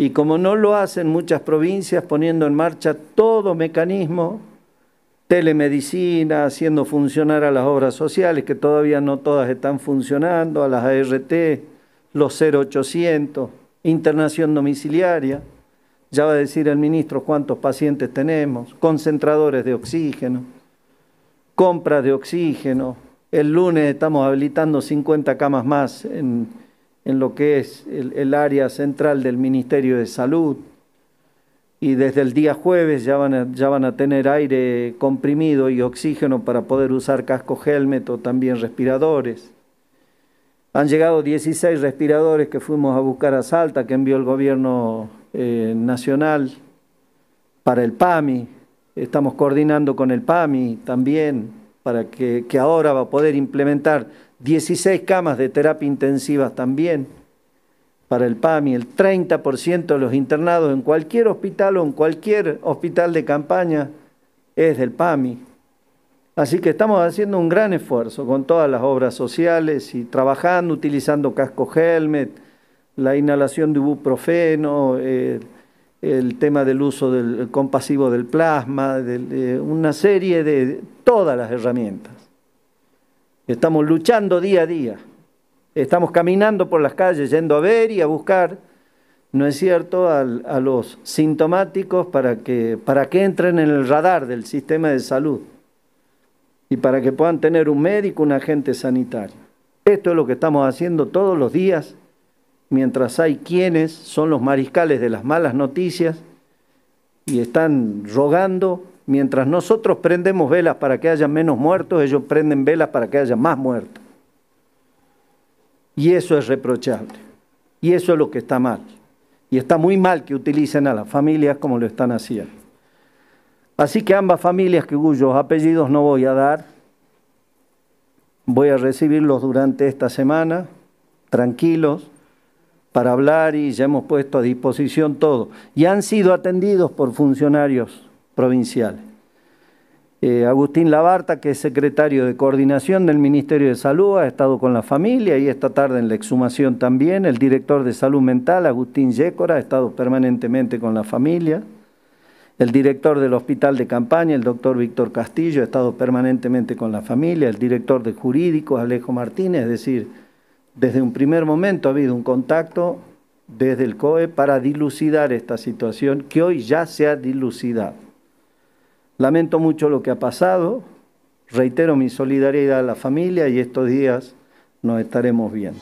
Y como no lo hacen muchas provincias poniendo en marcha todo mecanismo, telemedicina, haciendo funcionar a las obras sociales, que todavía no todas están funcionando, a las ART, los 0800, internación domiciliaria, ya va a decir el ministro cuántos pacientes tenemos, concentradores de oxígeno, compras de oxígeno. El lunes estamos habilitando 50 camas más en, en lo que es el, área central del Ministerio de Salud. Y desde el día jueves ya van, a, ya van a tener aire comprimido y oxígeno para poder usar casco helmet también respiradores. Han llegado 16 respiradores que fuimos a buscar a Salta, que envió el gobierno eh, nacional para el PAMI. Estamos coordinando con el PAMI también para que ahora va a poder implementar 16 camas de terapia intensiva también para el PAMI, el 30% de los internados en cualquier hospital o en cualquier hospital de campaña es del PAMI. Así que estamos haciendo un gran esfuerzo con todas las obras sociales y trabajando, utilizando casco helmet, la inhalación de ibuprofeno, eh, el tema del uso del compasivo del plasma, de eh, una serie de todas las herramientas. Estamos luchando día a día. Estamos caminando por las calles yendo a ver y a buscar, ¿no es cierto?, a, los sintomáticos para que, para que entren en el radar del sistema de salud y para que puedan tener un médico, un agente sanitario. Esto es lo que estamos haciendo todos los días, mientras hay quienes son los mariscales de las malas noticias y están rogando Mientras nosotros prendemos velas para que haya menos muertos, ellos prenden velas para que haya más muertos. Y eso es reprochable. Y eso es lo que está mal. Y está muy mal que utilicen a las familias como lo están haciendo. Así que ambas familias, que cuyos apellidos no voy a dar, voy a recibirlos durante esta semana, tranquilos, para hablar y ya hemos puesto a disposición todo. Y han sido atendidos por funcionarios provinciales. Eh, Agustín Labarta, que es secretario de coordinación del Ministerio de Salud, ha estado con la familia y esta tarde en la exhumación también. El director de salud mental, Agustín Yécora, ha estado permanentemente con la familia. El director del hospital de campaña, el doctor Víctor Castillo, ha estado permanentemente con la familia. El director de jurídico Alejo Martínez, es decir, desde un primer momento ha habido un contacto desde el COE para dilucidar esta situación que hoy ya se ha dilucidado. Lamento mucho lo que ha pasado, reitero mi solidaridad a la familia y estos días nos estaremos viendo.